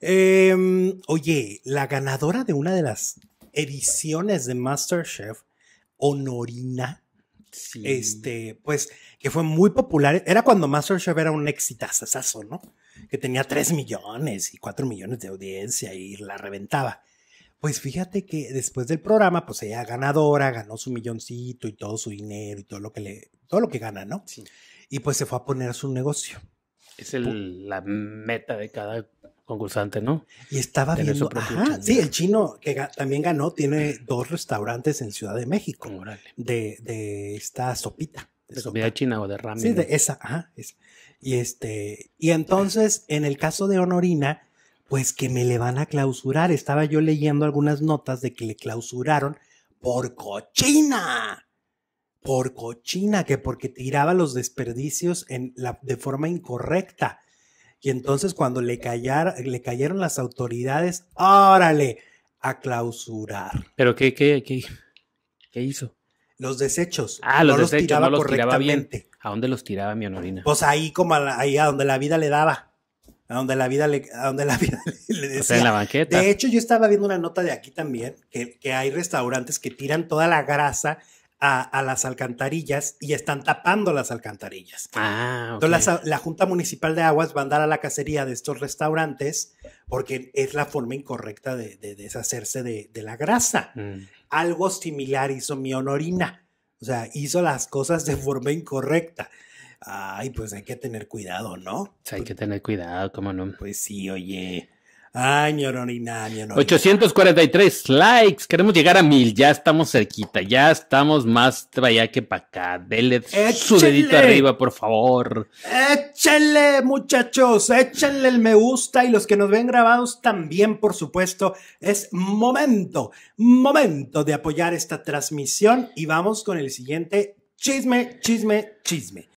Eh, oye, la ganadora de una de las ediciones de MasterChef, Honorina, este, pues, que fue muy popular. Era cuando MasterChef era un éxito, ¿no? Que tenía 3 millones y 4 millones de audiencia y la reventaba. Pues fíjate que después del programa, pues ella ganadora, ganó su milloncito y todo su dinero y todo lo que le, todo lo que gana, ¿no? Sí. Y pues se fue a poner su negocio. Es el, la meta de cada concursante, ¿no? Y estaba viendo, ajá, sí, el chino que también ganó tiene dos restaurantes en Ciudad de México de, esta sopita. De, china o de ramen. Sí, de esa, ajá, Y este, y entonces, en el caso de Honorina, pues que me le van a clausurar. Estaba yo leyendo algunas notas de que le clausuraron por cochina. Por cochina, que porque tiraba los desperdicios en la, de forma incorrecta y entonces cuando le, le cayeron las autoridades, órale, a clausurar. ¿Pero qué, hizo? Los desechos. Ah, los desechos, tiraba no los Tiraba bien. ¿A dónde los tiraba mi honorina? Pues ahí como a ahí a donde la vida le daba. A donde la vida le, a donde la vida le, decía. O sea, en la banqueta. De hecho, yo estaba viendo una nota de aquí también, que, que hay restaurantes que tiran toda la grasa a, las alcantarillas y están tapando las alcantarillas. Ah, Entonces la, Junta Municipal de Aguas va a andar a la cacería de estos restaurantes porque es la forma incorrecta de, deshacerse de, la grasa. Mm. Algo similar hizo mi honorina. O sea, hizo las cosas de forma incorrecta. Ay, pues hay que tener cuidado, ¿no? Pues hay que tener cuidado, ¿cómo no? Pues sí, oye. Ay, mi 843 likes. Queremos llegar a mil. Ya estamos cerquita. Ya estamos más allá que para acá. Dele su dedito arriba, por favor. Échenle, muchachos. Échenle el me gusta. Y los que nos ven grabados también, por supuesto. Es momento, momento de apoyar esta transmisión. Y vamos con el siguiente chisme, chisme, chisme.